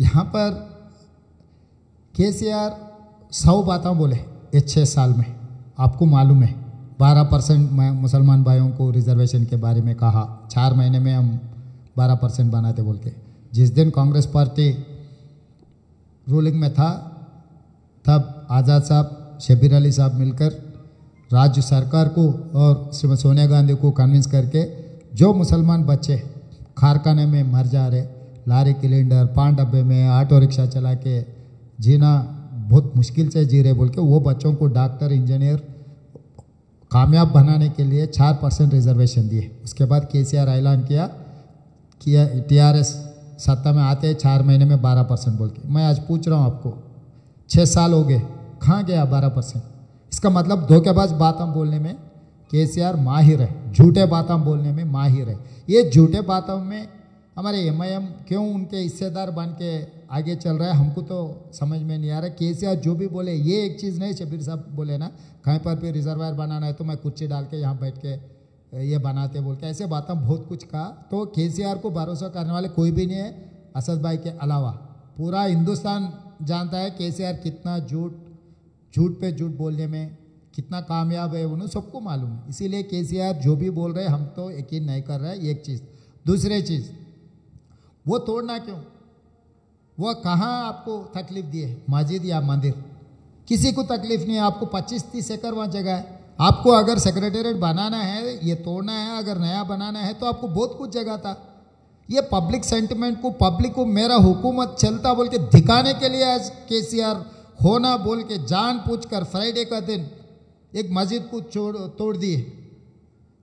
यहाँ पर के सी आर सौ बातें बोले ये छः साल में आपको मालूम है बारह परसेंट मैं मुसलमान भाइयों को रिजर्वेशन के बारे में कहा चार महीने में हम बारह परसेंट बनाते बोल के जिस दिन कांग्रेस पार्टी रूलिंग में था तब आज़ाद साहब शबीर अली साहब मिलकर राज्य सरकार को और श्रीमती सोनिया गांधी को कन्विंस करके जो मुसलमान बच्चे कारखाने में मर जा रहे लारी किलेंडर पान डब्बे में ऑटो रिक्शा चला के जीना बहुत मुश्किल से जी रहे बोल के वो बच्चों को डॉक्टर इंजीनियर कामयाब बनाने के लिए चार परसेंट रिजर्वेशन दिए उसके बाद के सी आर ऐलान किया किया टी आर एस सत्ता में आते चार महीने में बारह परसेंट बोल के मैं आज पूछ रहा हूँ आपको छः साल हो गए कहाँ गया बारह परसेंट इसका मतलब धोखेबाज बात हम बोलने में के सी आर माहिर है झूठे बात हम बोलने में माहिर है ये झूठे बातों में हमारे एम आई एम क्यों उनके हिस्सेदार बन के आगे चल रहा है हमको तो समझ में नहीं आ रहा के सी जो भी बोले ये एक चीज़ नहीं शबीर साहब बोले ना कहीं पर भी रिजर्वायर बनाना है तो मैं कुर्सी डाल के यहाँ बैठ के ये बनाते बोल के ऐसे बातें बहुत कुछ कहा तो के को भरोसा करने वाले कोई भी नहीं है असद भाई के अलावा पूरा हिंदुस्तान जानता है के कितना झूठ झूठ पे झूठ बोलने में कितना कामयाब है उन्हें सबको मालूम है इसीलिए के जो भी बोल रहे हम तो यकीन नहीं कर रहे एक चीज़ दूसरी चीज़ वो तोड़ना क्यों वह कहाँ आपको तकलीफ दिए है मस्जिद या मंदिर किसी को तकलीफ नहीं है आपको 25 तीस एकड़ वहाँ जगह है आपको अगर सेक्रेटेरिएट बनाना है ये तोड़ना है अगर नया बनाना है तो आपको बहुत कुछ जगह था ये पब्लिक सेंटिमेंट को पब्लिक को मेरा हुकूमत चलता बोल के दिखाने के लिए आज के सी आर होना बोल के जान पूछ कर फ्राइडे का दिन एक मस्जिद को तोड़ दिए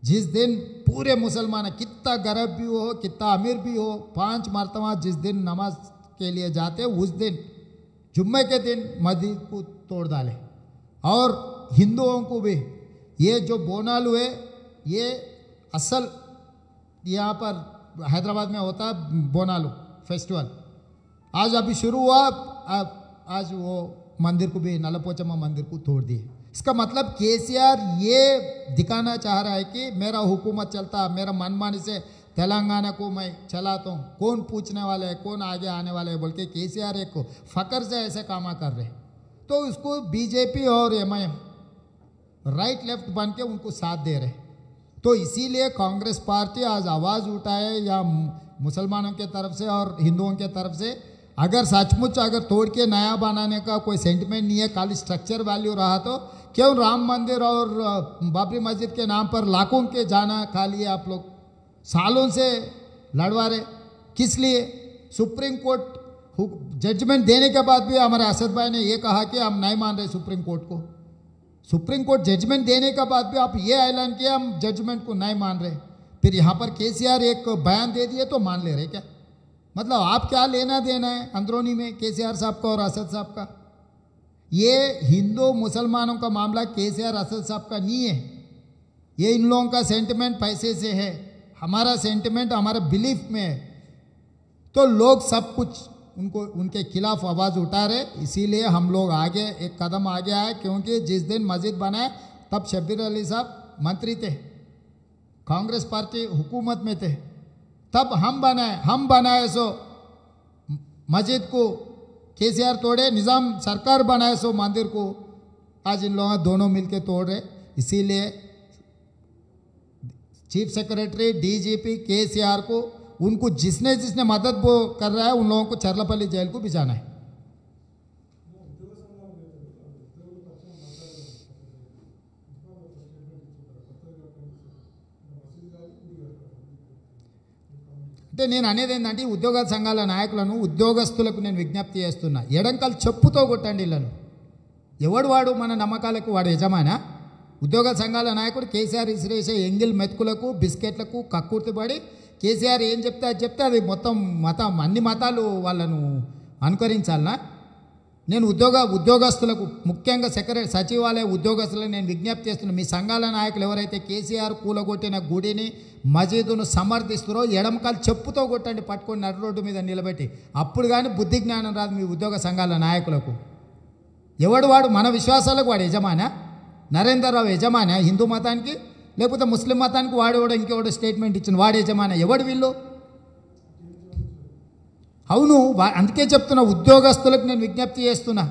जिस दिन पूरे मुसलमान कितना गरीब भी हो कितना अमीर भी हो पांच मरतबा जिस दिन नमाज के लिए जाते उस दिन जुम्मे के दिन मस्जिद को तोड़ डाले और हिंदुओं को भी ये जो बोनाल हुए ये असल यहाँ पर हैदराबाद में होता है बोनालू फेस्टिवल आज अभी शुरू हुआ आज वो मंदिर को भी नलपोचमा मंदिर को तोड़ दिए इसका मतलब केसीआर ये दिखाना चाह रहा है कि मेरा हुकूमत चलता मेरा मनमानी से तेलंगाना को मैं चलाता हूँ कौन पूछने वाला है कौन आगे आने वाला है बोल के के सी आर एक को फकर से ऐसे कामा कर रहे तो उसको बीजेपी और M I M right left बन के उनको साथ दे रहे तो इसीलिए कांग्रेस पार्टी आज आवाज़ उठाए या मुसलमानों के तरफ से और हिंदुओं के तरफ से अगर सचमुच अगर तोड़ के नया बनाने का कोई सेंटिमेंट नहीं है खाली स्ट्रक्चर वैल्यू रहा तो क्यों राम मंदिर और बाबरी मस्जिद के नाम पर लाखों के जाना खाली आप लोग सालों से लड़वा रहे किस लिए सुप्रीम कोर्ट जजमेंट देने के बाद भी हमारे असद भाई ने यह कहा कि हम नहीं मान रहे सुप्रीम कोर्ट को सुप्रीम कोर्ट जजमेंट देने के बाद भी आप ये ऐलान किया हम जजमेंट को नहीं मान रहे फिर यहाँ पर के एक बयान दे दिए तो मान ले रहे क्या मतलब आप क्या लेना देना है अंदरूनी में के साहब का और असद साहब का ये हिंदू मुसलमानों का मामला के सी आर असद साहब का नहीं है ये इन लोगों का सेंटिमेंट पैसे से है हमारा सेंटिमेंट हमारा बिलीफ में है तो लोग सब कुछ उनको उनके खिलाफ आवाज़ उठा रहे इसीलिए हम लोग आगे एक कदम आगे आए क्योंकि जिस दिन मस्जिद बनाए तब शब्बीर अली साहब मंत्री थे कांग्रेस पार्टी हुकूमत में थे तब हम बनाए हम बनाए सो मस्जिद को के सी आर तोड़े निज़ाम सरकार बनाए सो मंदिर को आज इन लोग दोनों मिलके तोड़ रहे इसीलिए चीफ सेक्रेटरी डीजीपी केसीआर को उनको जिसने जिसने मदद वो कर रहा है उन लोगों को चरलापल्ली जेल को भिजाना है అంటే నేను అనేది ఏంటంటే ఉద్యోగ సంఘాల నాయకులను ఉద్యోగస్తులకు నేను విజ్ఞప్తి చేస్తున్నా ఎడంకలు చెప్పుతో కొట్టండి ఇళ్ళను ఎవడు వాడు మన నమ్మకాలకు వాడు యజమానా ఉద్యోగ సంఘాల నాయకుడు కేసీఆర్ ఇసిరేసే ఎంగిల్ మెతుకులకు బిస్కెట్లకు కక్కుర్తిపడి కేసీఆర్ ఏం చెప్తే అది చెప్తే అది మొత్తం మతం అన్ని మతాలు వాళ్ళను అనుకరించాలనా నేను ఉద్యోగ ఉద్యోగస్తులకు ముఖ్యంగా సెక్రటరీ సచివాలయ ఉద్యోగస్తులకు నేను విజ్ఞప్తి చేస్తున్నాను మీ సంఘాల నాయకులు ఎవరైతే కేసీఆర్ కూలగొట్టిన గుడిని మజీదును సమర్థిస్తారో ఎడమకాలు చెప్పుతో కొట్టండి పట్టుకొని నడు రోడ్డు మీద నిలబెట్టి అప్పుడు కానీ బుద్ధి జ్ఞానం రాదు మీ ఉద్యోగ సంఘాల నాయకులకు ఎవడు వాడు మన విశ్వాసాలకు వాడు యజమానా నరేంద్రరావు యజమానా హిందూ మతానికి లేకపోతే ముస్లిం మతానికి వాడు ఎవడో ఇంకెవడో స్టేట్మెంట్ ఇచ్చిన వాడు యజమానా ఎవడు వీళ్ళు అవును అందుకే చెప్తున్నా ఉద్యోగస్తులకు నేను విజ్ఞప్తి చేస్తున్నా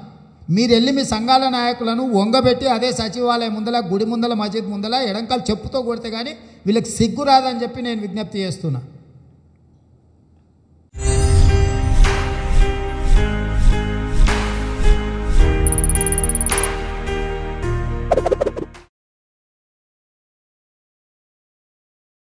మీరు వెళ్ళి మీ సంఘాల నాయకులను వంగబెట్టి అదే సచివాలయం ముందల గుడి ముందల మజీద్ ముందల ఎడంకాలు చెప్పుతో కొడితే కానీ వీళ్ళకి సిగ్గు రాదని చెప్పి నేను విజ్ఞప్తి చేస్తున్నా